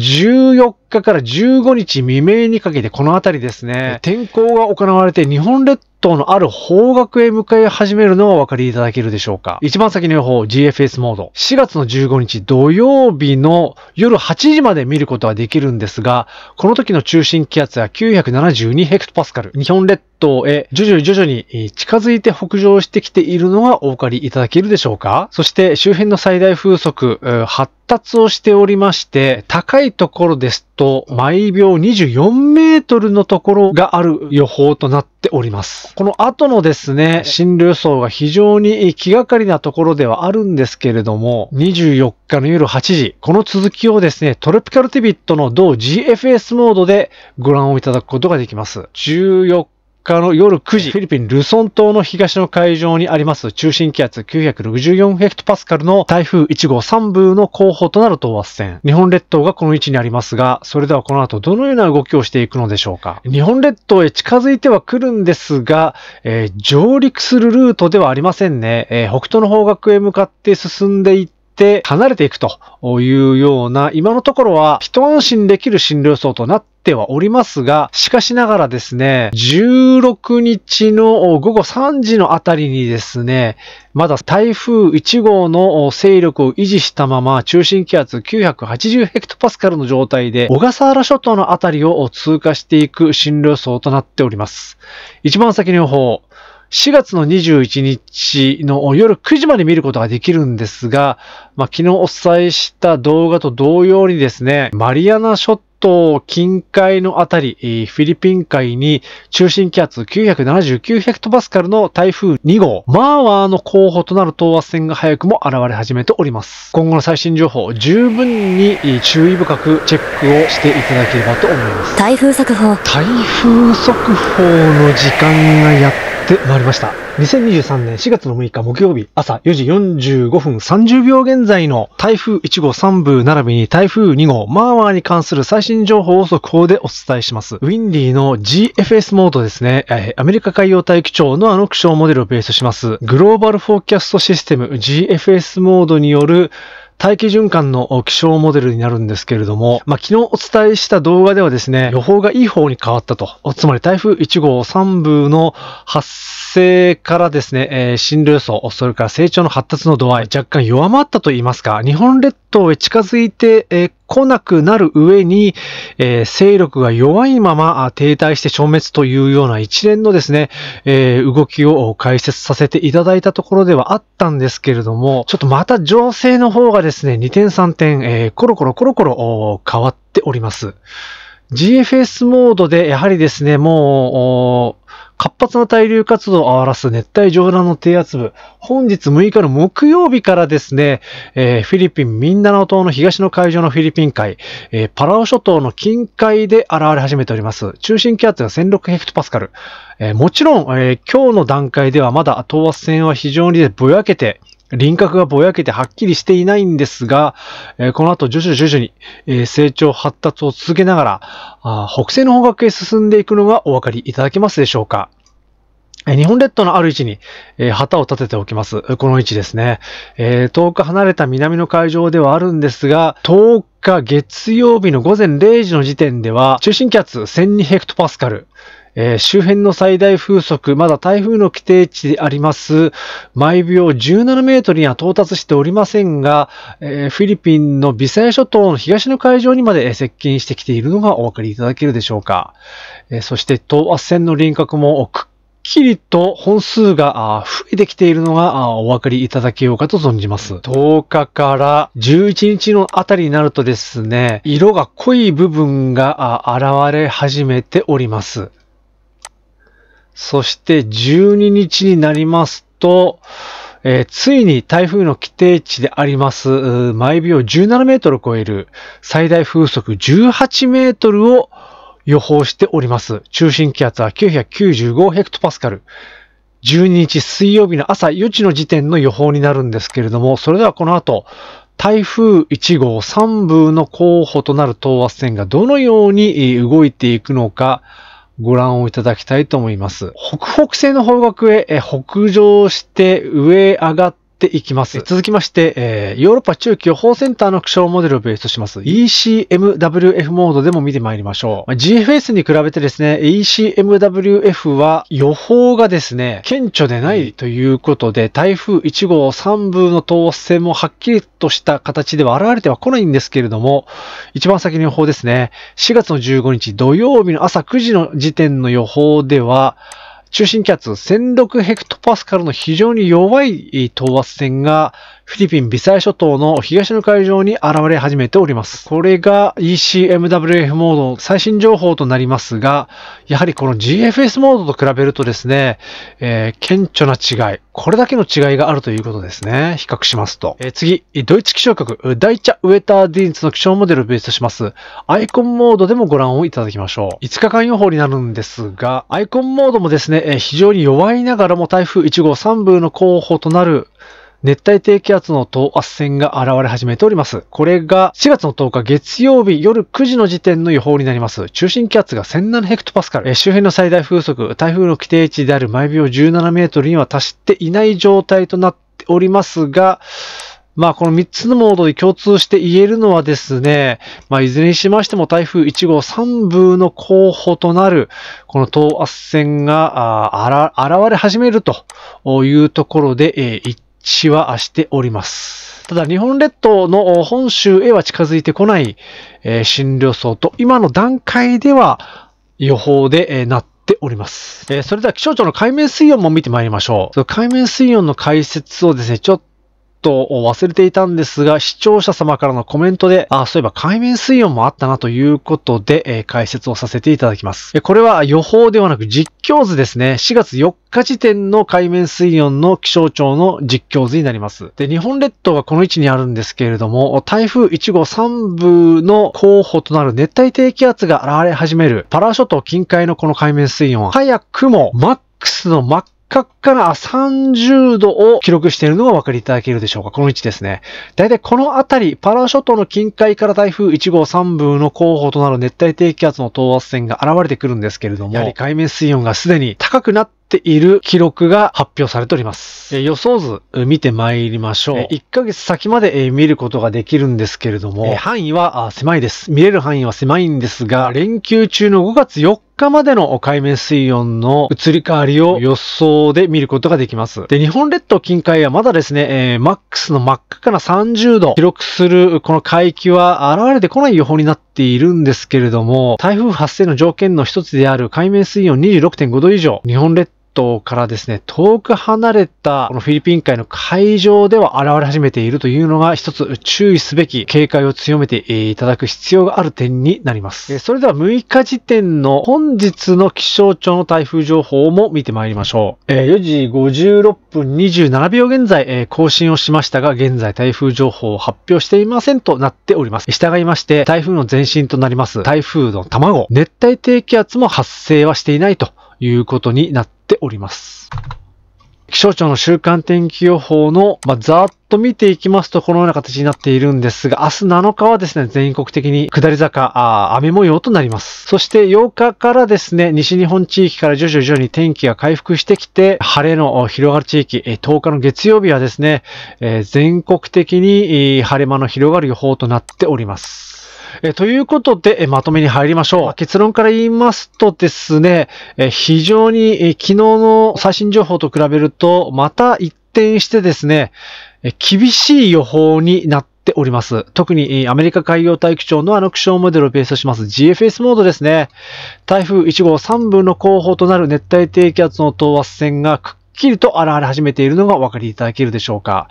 14日日から15日未明にかけてこの辺りですね、天候が行われて日本列島のある方角へ向かい始めるのがお分かりいただけるでしょうか。一番先の予報 GFS モード。4月の15日土曜日の夜8時まで見ることはできるんですが、この時の中心気圧は972ヘクトパスカル。日本列島へ徐々に徐々に近づいて北上してきているのがお分かりいただけるでしょうか。そして周辺の最大風速、発達をしておりまして、高いところですとと毎秒24メートルのところがある予報となっております。この後のですね、進路予想が非常に気がかりなところではあるんですけれども、24日の夜8時、この続きをですね、トロピカルティビットの同 GFS モードでご覧をいただくことができます。14日の夜9時、フィリピン・ルソン島の東の海上にあります中心気圧964ヘクトパスカルの台風1号3部の候補となる等圧線。日本列島がこの位置にありますが、それではこの後どのような動きをしていくのでしょうか。日本列島へ近づいては来るんですが、えー、上陸するルートではありませんね。えー、北東の方角へ向かって進んでいって、離れていくというような、今のところは一安心できる進路予想となってってはおりますが、しかしながらですね、16日の午後3時のあたりにですね、まだ台風1号の勢力を維持したまま中心気圧980ヘクトパスカルの状態で小笠原諸島のあたりを通過していく進路予想となっております。一番先の予報。4月の21日の夜9時まで見ることができるんですが、まあ、昨日お伝えした動画と同様にですね、マリアナ諸島島近海のあたり、フィリピン海に中心気圧979ヘクトパスカルの台風2号、マーワーの候補となる等圧線が早くも現れ始めております。今後の最新情報、十分に注意深くチェックをしていただければと思います。台風速報。台風速報の時間がやっで、回りました。2023年4月の6日木曜日朝4時45分30秒現在の台風1号3部並びに台風2号マーマーに関する最新情報を速報でお伝えします。ウィンディの GFS モードですね。えアメリカ海洋大気庁のあのョンモデルをベースします。グローバルフォーキャストシステム GFS モードによる大気循環の気象モデルになるんですけれども、まあ、昨日お伝えした動画ではですね、予報がいい方に変わったと。つまり台風1号3部の発生からですね、えー、進路予想、それから成長の発達の度合い、若干弱まったと言いますか、日本列島へ近づいて、えー来なくなる上に、えー、勢力が弱いまま停滞して消滅というような一連のですね、えー、動きを解説させていただいたところではあったんですけれども、ちょっとまた情勢の方がですね、2点3点、えー、コロコロコロコロ変わっております。GFS モードでやはりですね、もう、活発な対流活動を表す熱帯上段の低圧部。本日6日の木曜日からですね、えー、フィリピンミンなナ島の東の海上のフィリピン海、えー、パラオ諸島の近海で現れ始めております。中心気圧は1006ヘクトパスカル。えー、もちろん、え今日の段階ではまだ等圧線は非常にぼやけて、輪郭がぼやけてはっきりしていないんですが、えー、この後徐々徐々に、えー、成長発達を続けながらあ、北西の方角へ進んでいくのがお分かりいただけますでしょうか。日本列島のある位置に、旗を立てておきます。この位置ですね、遠く離れた南の海上ではあるんですが、10日月曜日の午前0時の時点では、中心気圧12ヘクトパスカル、えー、周辺の最大風速、まだ台風の規定値であります、毎秒17メートルには到達しておりませんが、えー、フィリピンのビサヤ諸島の東の海上にまで接近してきているのがお分かりいただけるでしょうか。えー、そして、東圧線の輪郭もくっきりと本数が増えてきているのがお分かりいただけようかと存じます。10日から11日のあたりになるとですね、色が濃い部分が現れ始めております。そして12日になりますと、えー、ついに台風の規定値であります、毎秒17メートルを超える最大風速18メートルを予報しております。中心気圧は995ヘクトパスカル。12日水曜日の朝4時の時点の予報になるんですけれども、それではこの後、台風1号3部の候補となる等圧線がどのように動いていくのか、ご覧をいただきたいと思います。北北西の方角へ北上して上上がってていきます。続きまして、えー、ヨーロッパ中期予報センターの気象モデルをベースとします ECMWF モードでも見てまいりましょう。GFS に比べてですね、ECMWF は予報がですね、顕著でないということで、台風1号3部の統制もはっきりとした形では現れては来ないんですけれども、一番先の予報ですね、4月の15日土曜日の朝9時の時点の予報では、中心気圧1006ヘクトパスカルの非常に弱い等圧線がフィリピン・ビサイ諸島の東の海上に現れ始めております。これが ECMWF モードの最新情報となりますが、やはりこの GFS モードと比べるとですね、えー、顕著な違い、これだけの違いがあるということですね。比較しますと。えー、次、ドイツ気象局、ダイチャ・ウェター・ディーンツの気象モデルをベースとします。アイコンモードでもご覧をいただきましょう。5日間予報になるんですが、アイコンモードもですね、えー、非常に弱いながらも台風1号3部の候補となる熱帯低気圧の等圧線が現れ始めております。これが4月の10日月曜日夜9時の時点の予報になります。中心気圧が1007ヘクトパスカル。周辺の最大風速、台風の規定値である毎秒17メートルには達していない状態となっておりますが、まあこの3つのモードで共通して言えるのはですね、まあいずれにしましても台風1号3部の候補となるこの等圧線があら現れ始めるというところで、えー、ちはしております。ただ日本列島の本州へは近づいてこない、え新旅層と今の段階では予報で、えなっております。えそれでは気象庁の海面水温も見てまいりましょう。その海面水温の解説をですね、ちょっとと忘れていたんですが、視聴者様からのコメントで、あ、そういえば海面水温もあったなということで、えー、解説をさせていただきます。これは予報ではなく実況図ですね。4月4日時点の海面水温の気象庁の実況図になります。で、日本列島がこの位置にあるんですけれども、台風1号3部の候補となる熱帯低気圧が現れ始めるパラ諸島近海のこの海面水温、早くもマックスのマッ角から30度を記録しているのがお分かりいただけるでしょうか。この位置ですね。だいたいこの辺り、パラ諸島の近海から台風1号3部の候補となる熱帯低気圧の等圧線が現れてくるんですけれども、やはり海面水温がすでに高くなってている記録が発表されております。え予想図見てまいりましょう。1ヶ月先まで見ることができるんですけれども、範囲は狭いです。見れる範囲は狭いんですが、連休中の5月4日日までの海面水温の移り変わりを予想で見ることができます。で、日本列島近海はまだですね、えー、マックスの真っ赤かな30度記録するこの海域は現れてこない予報になっているんですけれども、台風発生の条件の一つである海面水温26.5度以上、日本列島島からですね、遠く離れたこのフィリピン海の海上では現れ始めているというのが一つ注意すべき警戒を強めていただく必要がある点になります。それでは6日時点の本日の気象庁の台風情報も見てまいりましょう。4時56分27秒現在更新をしましたが、現在台風情報を発表していませんとなっております。従いまして、台風の前身となります台風の卵、熱帯低気圧も発生はしていないということになってております。気象庁の週間天気予報の、まあ、ざーっと見ていきますと、このような形になっているんですが、明日7日はですね、全国的に下り坂、あ雨模様となります。そして8日からですね、西日本地域から徐々徐々に天気が回復してきて、晴れの広がる地域、10日の月曜日はですね、全国的に晴れ間の広がる予報となっております。えということで、えまとめに入りましょう。結論から言いますとですね、え非常に、え昨日の最新情報と比べると、また一転してですね、え厳しい予報になっております。特にアメリカ海洋大気庁のあの気象モデルをベースとします GFS モードですね。台風1号3分の候補となる熱帯低気圧の等圧線がくっきりと現れ始めているのがお分かりいただけるでしょうか。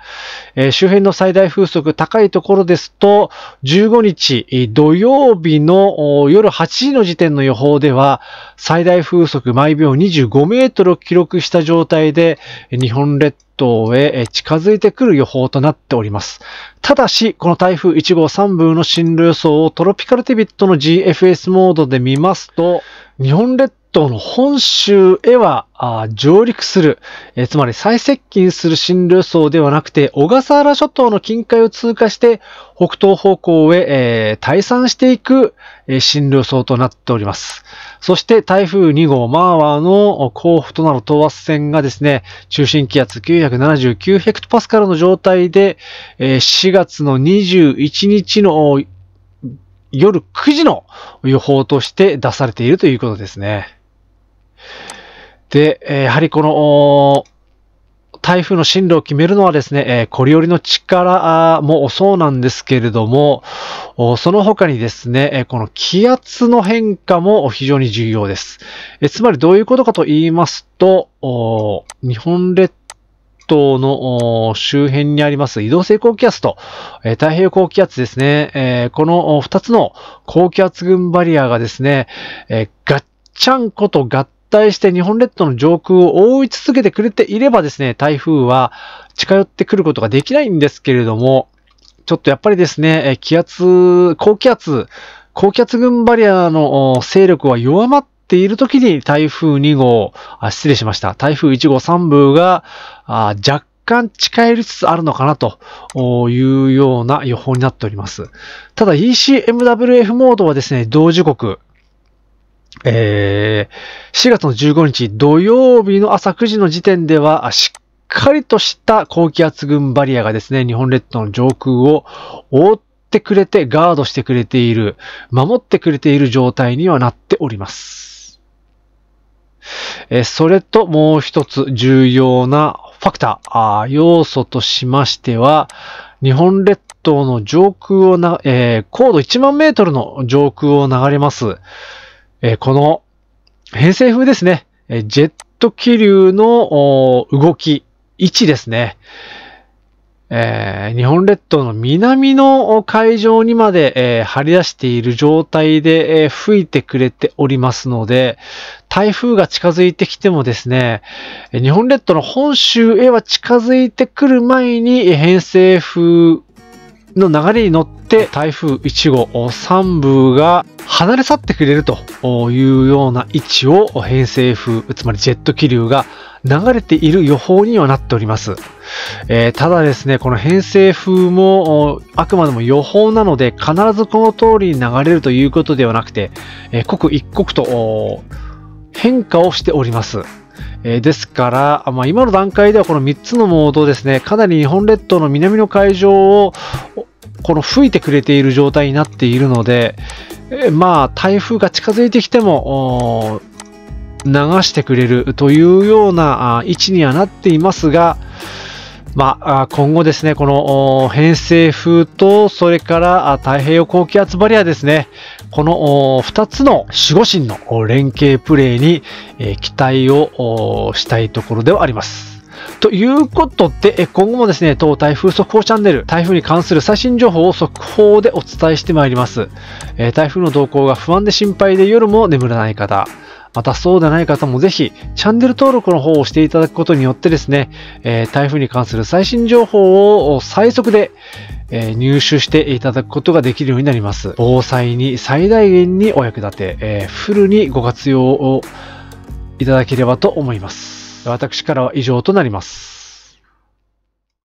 えー、周辺の最大風速高いところですと、15日土曜日の夜8時の時点の予報では、最大風速毎秒25メートルを記録した状態で、日本列島へ近づいてくる予報となっております。ただし、この台風1号3部の進路予想をトロピカルテビットの GFS モードで見ますと、日本列島島の本州へは上陸する、えー、つまり最接近する進路予想ではなくて、小笠原諸島の近海を通過して北東方向へ、えー、退散していく、えー、進路予想となっております。そして台風2号マーワーの候補となる等圧線がですね、中心気圧979ヘクトパスカルの状態で、えー、4月の21日の夜9時の予報として出されているということですね。で、やはりこの、台風の進路を決めるのはですね、えこリよりの力もそうなんですけれども、その他にですね、えこの気圧の変化も非常に重要です。えつまりどういうことかと言いますと、日本列島の周辺にあります移動性高気圧と、え太平洋高気圧ですね、えこの2つの高気圧群バリアがですね、えガッチャンことガッ帯して日本列島の上空を覆い続けてくれていればですね、台風は近寄ってくることができないんですけれども、ちょっとやっぱりですね、気圧、高気圧、高気圧群バリアの勢力は弱まっている時に台風2号、あ失礼しました。台風1号3部があ若干近寄りつつあるのかなというような予報になっております。ただ ECMWF モードはですね、同時刻、えー、4月の15日土曜日の朝9時の時点では、しっかりとした高気圧群バリアがですね、日本列島の上空を覆ってくれて、ガードしてくれている、守ってくれている状態にはなっております。えー、それともう一つ重要なファクター、ー要素としましては、日本列島の上空をな、えー、高度1万メートルの上空を流れます。えこの偏西風ですね、えジェット気流の動き、位置ですね。えー、日本列島の南の海上にまで、えー、張り出している状態で、えー、吹いてくれておりますので、台風が近づいてきてもですね、日本列島の本州へは近づいてくる前に偏西風の流れに乗って台風1号3部が離れ去ってくれるというような位置を偏西風、つまりジェット気流が流れている予報にはなっております。えー、ただですね、この偏西風もあくまでも予報なので必ずこの通りに流れるということではなくて、えー、刻一刻と変化をしております。えー、ですから、まあ、今の段階ではこの3つのモードですね、かなり日本列島の南の海上をこの吹いてくれている状態になっているので、えー、まあ台風が近づいてきても流してくれるというような位置にはなっていますが、まあ、今後ですね、この偏西風と、それから太平洋高気圧バリアですね、この2つの守護神の連携プレーに、期待をしたいところではあります。ということで、今後もですね、当台風速報チャンネル、台風に関する最新情報を速報でお伝えしてまいります。台風の動向が不安で心配で夜も眠らない方、またそうでない方もぜひチャンネル登録の方をしていただくことによってですね、えー、台風に関する最新情報を最速で、えー、入手していただくことができるようになります。防災に最大限にお役立て、えー、フルにご活用をいただければと思います。私からは以上となります。